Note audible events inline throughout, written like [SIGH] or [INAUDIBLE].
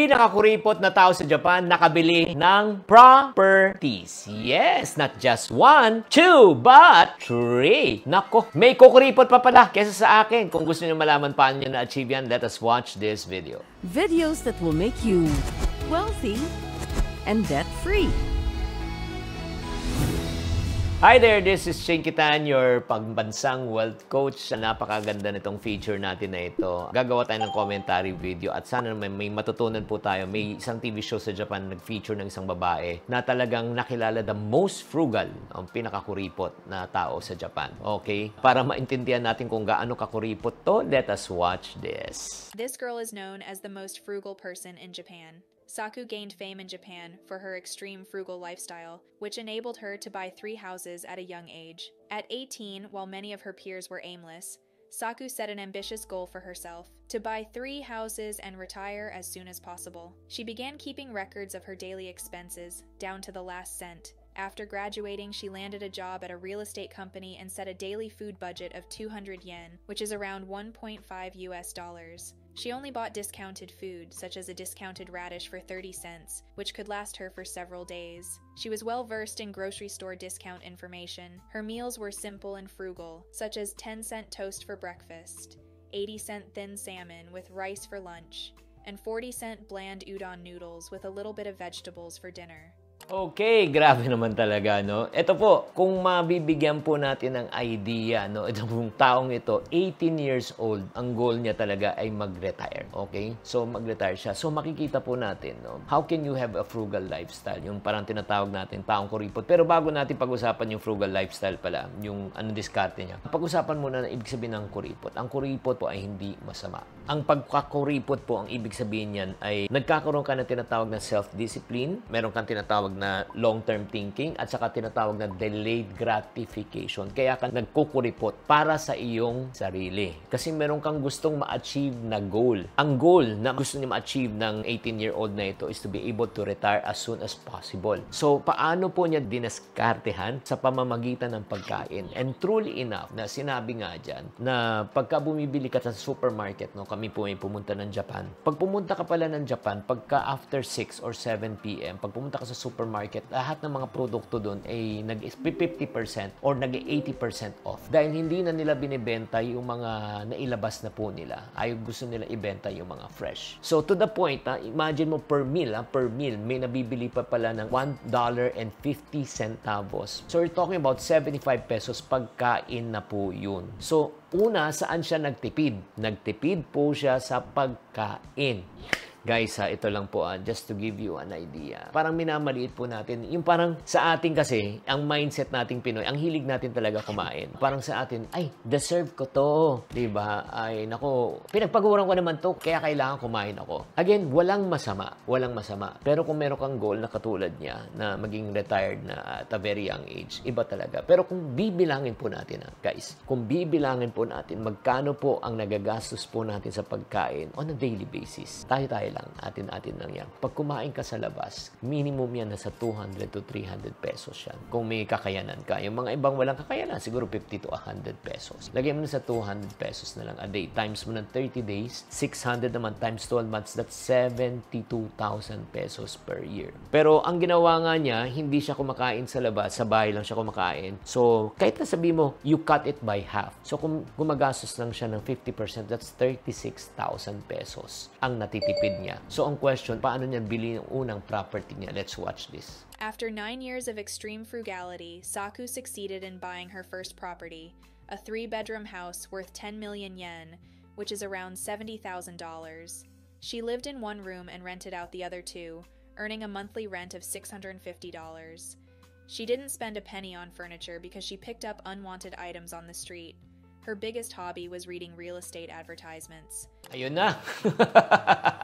pinakakuripot na tao sa Japan nakabili ng properties. Yes, not just one, two, but three. Nako, may kukuripot pa pala kesa sa akin. Kung gusto niyo malaman paano niyo na-achieve yan, let us watch this video. Videos that will make you wealthy and debt-free. Hi there, this is Shane Kitan, your pagbansang wealth coach. Napakaganda nitong feature natin na ito. Gagawa tayo ng commentary video at sana may, may matutunan po tayo. May isang TV show sa Japan nag-feature ng isang babae na talagang nakilala the most frugal, ang pinakakuripot na tao sa Japan. Okay? Para maintindihan natin kung gaano kakuripot to, let us watch this. This girl is known as the most frugal person in Japan. Saku gained fame in Japan for her extreme frugal lifestyle, which enabled her to buy three houses at a young age. At 18, while many of her peers were aimless, Saku set an ambitious goal for herself to buy three houses and retire as soon as possible. She began keeping records of her daily expenses, down to the last cent, after graduating, she landed a job at a real estate company and set a daily food budget of 200 yen, which is around 1.5 US dollars. She only bought discounted food, such as a discounted radish for 30 cents, which could last her for several days. She was well versed in grocery store discount information. Her meals were simple and frugal, such as 10 cent toast for breakfast, 80 cent thin salmon with rice for lunch, and 40 cent bland udon noodles with a little bit of vegetables for dinner. Okay, grabe naman talaga, no? Ito po, kung mabibigyan po natin ng idea, no? Itong taong ito, 18 years old, ang goal niya talaga ay mag-retire, okay? So, mag-retire siya. So, makikita po natin, no? How can you have a frugal lifestyle? Yung parang tinatawag natin, taong kuripot. Pero bago natin pag-usapan yung frugal lifestyle pala, yung ano diskarte niya, pag-usapan muna na ibig sabihin ng kuripot. Ang kuripot po ay hindi masama. Ang pagkakuripot po, ang ibig sabihin niyan ay nagkakaroon ka ng tinatawag na self-discipline, meron kang tinatawag na long-term thinking at saka tinatawag na delayed gratification. Kaya ka nagkukuripot para sa iyong sarili. Kasi meron kang gustong ma-achieve na goal. Ang goal na gusto niya ma-achieve ng 18-year-old na ito is to be able to retire as soon as possible. So, paano po niya dinaskartehan sa pamamagitan ng pagkain? And truly enough, na sinabi nga dyan, na pagka bumibili ka sa supermarket, no, kami po ay pumunta ng Japan. Pag pumunta ka pala ng Japan, pagka after 6 or 7 p.m., pag pumunta ka sa supermarket, supermarket, lahat ng mga produkto doon ay nag-50% or nag-80% off. Dahil hindi na nila binibenta yung mga nailabas na po nila. Ayaw gusto nila ibenta yung mga fresh. So to the point, ha, ah, imagine mo per meal, ha, ah, per meal, may nabibili pa pala ng $1.50 centavos. So we're talking about 75 pesos pagkain na po yun. So una, saan siya nagtipid? Nagtipid po siya sa pagkain. Guys, ha, ito lang po, ah, just to give you an idea. Parang minamaliit po natin. Yung parang sa atin kasi, ang mindset nating Pinoy, ang hilig natin talaga kumain. Parang sa atin, ay, deserve ko to. ba diba? Ay, nako, pinagpaguran ko naman to, kaya kailangan kumain ako. Again, walang masama. Walang masama. Pero kung meron kang goal na katulad niya, na maging retired na at a very young age, iba talaga. Pero kung bibilangin po natin, ha, guys, kung bibilangin po natin, magkano po ang nagagastos po natin sa pagkain on a daily basis. Tayo-tayo lang. Atin-atin lang yan. Pag kumain ka sa labas, minimum yan nasa 200 to 300 pesos yan. Kung may kakayanan ka. Yung mga ibang walang kakayanan, siguro 50 to 100 pesos. Lagyan mo na sa 200 pesos na lang a day. Times mo ng 30 days, 600 naman times 12 months, that's 72,000 pesos per year. Pero ang ginawa nga niya, hindi siya kumakain sa labas, sa bahay lang siya kumakain. So, kahit na sabi mo, you cut it by half. So, kung gumagastos lang siya ng 50%, that's 36,000 pesos ang natitipid niya. So ang question, paano niya yung unang property niya? Let's watch this. After nine years of extreme frugality, Saku succeeded in buying her first property, a three-bedroom house worth 10 million yen, which is around $70,000. She lived in one room and rented out the other two, earning a monthly rent of $650. She didn't spend a penny on furniture because she picked up unwanted items on the street. Her biggest hobby was reading real estate advertisements. Ayun na! [LAUGHS]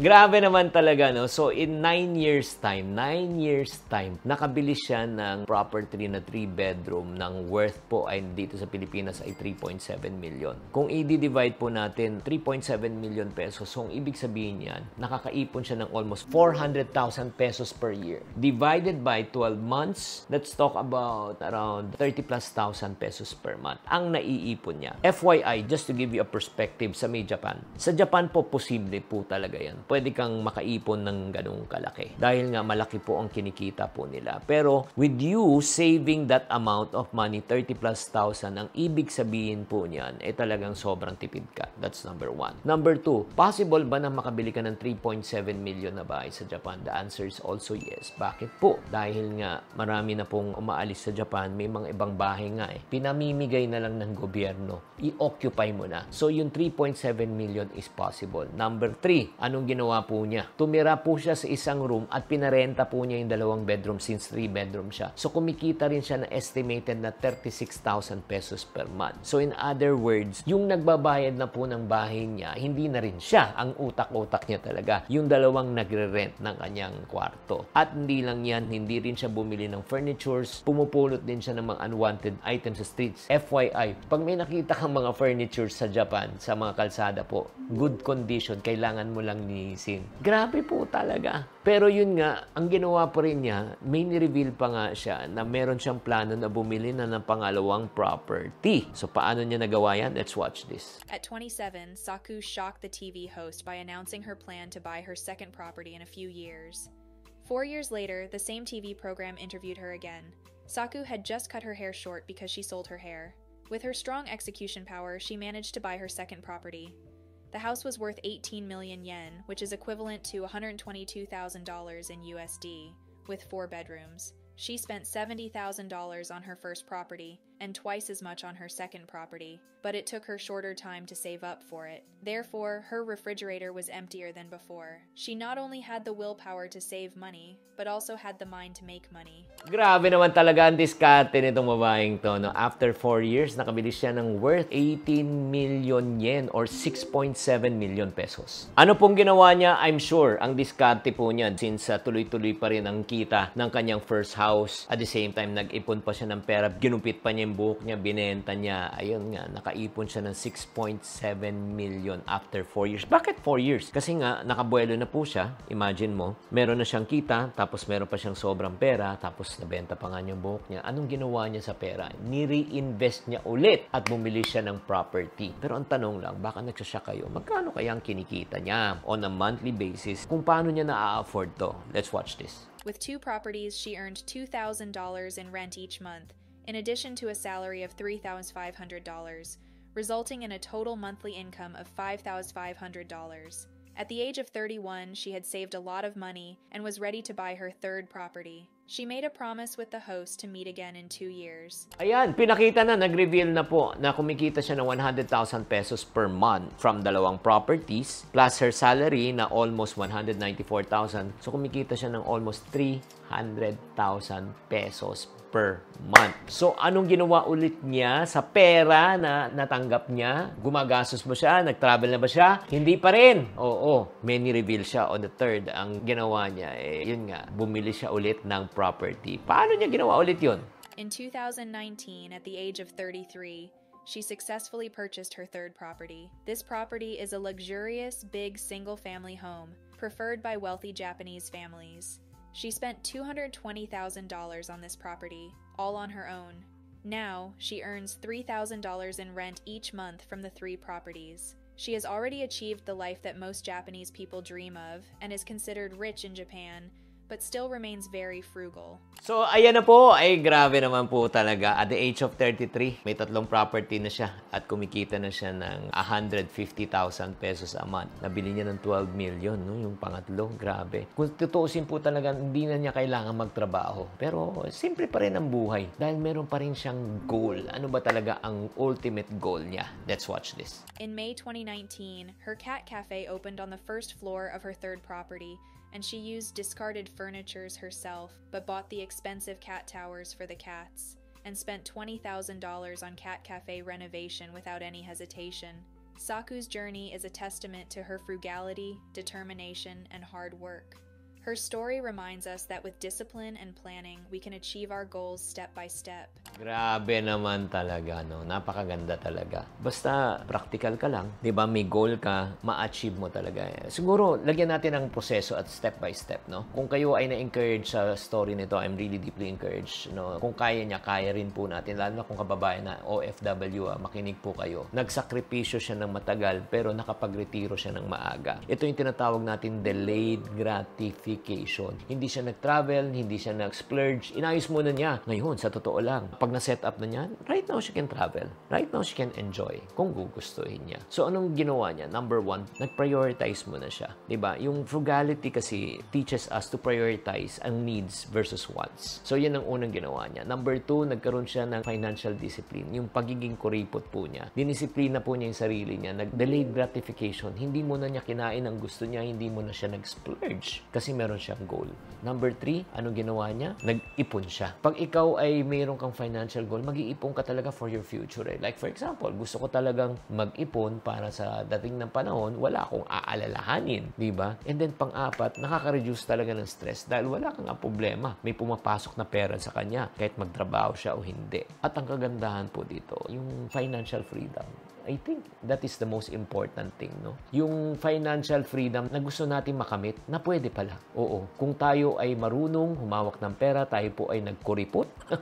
Grabe naman talaga, no? So, in 9 years time, 9 years time, nakabili siya ng property na 3-bedroom ng worth po ay dito sa Pilipinas ay 3.7 million. Kung i-divide po natin, 3.7 million pesos. So, ang ibig sabihin niyan, nakakaipon siya ng almost 400,000 pesos per year. Divided by 12 months, let's talk about around 30 plus thousand pesos per month ang naiipon niya. FYI, just to give you a perspective sa may Japan. Sa Japan po, posible po talaga yan pwede kang makaipon ng ganong kalaki. Dahil nga malaki po ang kinikita po nila. Pero with you saving that amount of money, 30 plus thousand, ang ibig sabihin po niyan eh, talagang sobrang tipid ka. That's number one. Number two, possible ba na makabili ka ng 3.7 million na bahay sa Japan? The answer is also yes. Bakit po? Dahil nga marami na pong umaalis sa Japan, may mga ibang bahay nga eh. Pinamimigay na lang ng gobyerno. I-occupy mo na. So yung 3.7 million is possible. Number three, anong ginawa ginawa po niya. Tumira po siya sa isang room at pinarenta po niya yung dalawang bedroom since 3 bedroom siya. So kumikita rin siya na estimated na 36,000 pesos per month. So in other words, yung nagbabayad na po ng bahay niya, hindi na rin siya ang utak-utak niya talaga. Yung dalawang nagre-rent ng kanyang kwarto. At hindi lang yan, hindi rin siya bumili ng furnitures. Pumupulot din siya ng mga unwanted items sa streets. FYI, pag may nakita kang mga furniture sa Japan, sa mga kalsada po, good condition, kailangan mo lang ni amazing. Grabe po talaga. Pero yun nga, ang ginawa pa rin niya, may reveal pa nga siya na meron siyang plano na bumili na ng pangalawang property. So paano niya nagawa yan? Let's watch this. At 27, Saku shocked the TV host by announcing her plan to buy her second property in a few years. Four years later, the same TV program interviewed her again. Saku had just cut her hair short because she sold her hair. With her strong execution power, she managed to buy her second property, The house was worth 18 million yen, which is equivalent to $122,000 in USD, with four bedrooms. She spent $70,000 on her first property and twice as much on her second property, but it took her shorter time to save up for it. Therefore, her refrigerator was emptier than before. She not only had the willpower to save money, but also had the mind to make money. Grabe naman talaga ang diskarte nitong babaeng to. No? After 4 years, nakabili siya ng worth 18 million yen or 6.7 million pesos. Ano pong ginawa niya? I'm sure ang diskarte po niya since uh, tuloy-tuloy pa rin ang kita ng kanyang first house. At the same time, nag-ipon pa siya ng pera. Ginupit pa niya yung buhok niya, binenta niya. Ayun nga, nakaipon siya ng 6.7 million after 4 years. Bakit 4 years? Kasi nga, nakabuelo na po siya. Imagine mo, meron na siyang kita, tapos meron pa siyang sobrang pera, tapos nabenta pa nga yung buhok niya. Anong ginawa niya sa pera? Ni-reinvest niya ulit at bumili siya ng property. Pero ang tanong lang, baka nagsasya kayo, magkano kaya ang kinikita niya on a monthly basis? Kung paano niya na-afford to? Let's watch this. With two properties, she earned $2,000 in rent each month. in addition to a salary of $3,500, resulting in a total monthly income of $5,500. At the age of 31, she had saved a lot of money and was ready to buy her third property. She made a promise with the host to meet again in two years. Ayan, pinakita na, nag-reveal na po na kumikita siya ng 100,000 pesos per month from dalawang properties plus her salary na almost 194,000. So kumikita siya ng almost 300,000 pesos per month. So, anong ginawa ulit niya sa pera na natanggap niya? Gumagastos ba siya? Nag-travel na ba siya? Hindi pa rin. Oo, many reveal siya on the third. Ang ginawa niya, eh, yun nga, bumili siya ulit ng property. Paano niya ginawa ulit yun? In 2019, at the age of 33, she successfully purchased her third property. This property is a luxurious, big single-family home, preferred by wealthy Japanese families. She spent $220,000 on this property, all on her own. Now, she earns $3,000 in rent each month from the three properties. She has already achieved the life that most Japanese people dream of and is considered rich in Japan, but still remains very frugal. So, ayan na po. Ay, grabe naman po talaga. At the age of 33, may tatlong property na siya at kumikita na siya ng 150,000 pesos a month. Nabili niya ng 12 million, no? yung pangatlo. Grabe. Kung tutuusin po talaga, hindi na niya kailangan magtrabaho. Pero, simple pa rin ang buhay dahil meron pa rin siyang goal. Ano ba talaga ang ultimate goal niya? Let's watch this. In May 2019, her cat cafe opened on the first floor of her third property and she used discarded furnitures herself but bought the expensive cat towers for the cats and spent $20,000 on Cat Cafe renovation without any hesitation. Saku's journey is a testament to her frugality, determination, and hard work. Her story reminds us that with discipline and planning, we can achieve our goals step by step. Grabe naman talaga, no? Napakaganda talaga. Basta practical ka lang, 'di ba? May goal ka, ma-achieve mo talaga. Siguro lagyan natin ng proseso at step by step, no? Kung kayo ay na-encourage sa story nito, I'm really deeply encouraged, no? Kung kaya niya, kaya rin po natin lalo na kung kababae na OFW, ah, makinig po kayo. Nagsakripisyo siya ng matagal pero nakapagretiro siya ng maaga. Ito yung tinatawag natin delayed gratification. Hindi siya nag-travel, hindi siya nag-splurge, inayos muna niya. Ngayon, sa totoo lang, pag pag na-set up na niya, right now she can travel. Right now she can enjoy kung gugustuhin niya. So anong ginawa niya? Number one, nag-prioritize muna siya. ba diba? Yung frugality kasi teaches us to prioritize ang needs versus wants. So yan ang unang ginawa niya. Number two, nagkaroon siya ng financial discipline. Yung pagiging kuripot po niya. Dinisiplina po niya yung sarili niya. Nag-delayed gratification. Hindi muna niya kinain ang gusto niya. Hindi muna siya nag-splurge kasi meron siyang goal. Number three, anong ginawa niya? Nag-ipon siya. Pag ikaw ay mayroon kang financial financial goal, mag-iipon ka talaga for your future. Eh. Like for example, gusto ko talagang mag-ipon para sa dating ng panahon, wala akong aalalahanin, di ba? And then pang-apat, nakaka-reduce talaga ng stress dahil wala kang problema. May pumapasok na pera sa kanya kahit magtrabaho siya o hindi. At ang kagandahan po dito, yung financial freedom I think that is the most important thing, no? Yung financial freedom na gusto natin makamit, na pwede pala. Oo, kung tayo ay marunong humawak ng pera, tayo po ay nagkuripot [LAUGHS]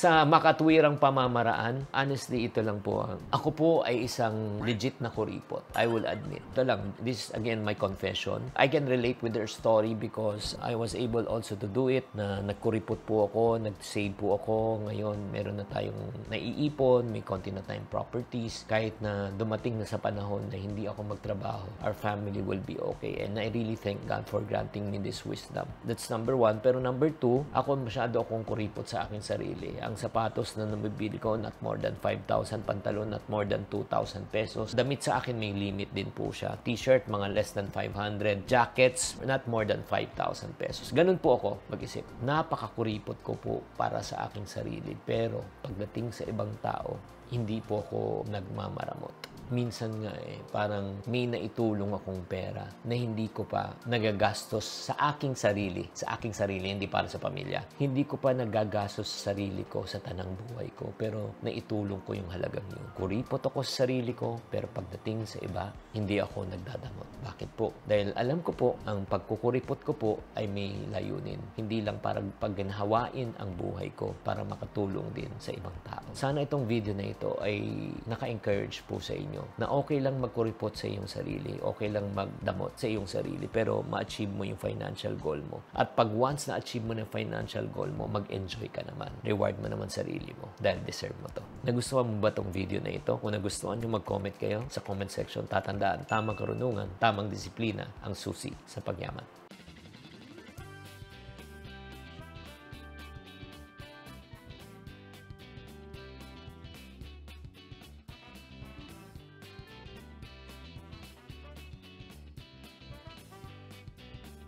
sa makatwirang pamamaraan. Honestly, ito lang po. Ako po ay isang legit na kuripot. I will admit. Ito lang, this is again my confession. I can relate with their story because I was able also to do it na nagkuripot po ako, nag-save po ako. Ngayon, meron na tayong naiipon, may konti na tayong properties. Kaya kahit na dumating na sa panahon na hindi ako magtrabaho, our family will be okay. And I really thank God for granting me this wisdom. That's number one. Pero number two, ako masyado akong kuripot sa aking sarili. Ang sapatos na nabibili ko, not more than 5,000. Pantalon, not more than 2,000 pesos. Damit sa akin, may limit din po siya. T-shirt, mga less than 500. Jackets, not more than 5,000 pesos. Ganun po ako mag-isip. Napakakuripot ko po para sa aking sarili. Pero pagdating sa ibang tao, hindi po ako nagmamaramot minsan nga eh, parang may naitulong akong pera na hindi ko pa nagagastos sa aking sarili. Sa aking sarili, hindi para sa pamilya. Hindi ko pa nagagastos sa sarili ko sa tanang buhay ko. Pero naitulong ko yung halagang yun. Kuripot ako sa sarili ko, pero pagdating sa iba, hindi ako nagdadamot. Bakit po? Dahil alam ko po, ang pagkukuripot ko po ay may layunin. Hindi lang para pagganhawain ang buhay ko para makatulong din sa ibang tao. Sana itong video na ito ay naka-encourage po sa inyo nyo na okay lang magkuripot sa iyong sarili, okay lang magdamot sa iyong sarili, pero ma-achieve mo yung financial goal mo. At pag once na-achieve mo na yung financial goal mo, mag-enjoy ka naman. Reward mo naman sarili mo dahil deserve mo to. Nagustuhan mo ba tong video na ito? Kung nagustuhan nyo, mag-comment kayo sa comment section. Tatandaan, tamang karunungan, tamang disiplina ang susi sa pagyaman.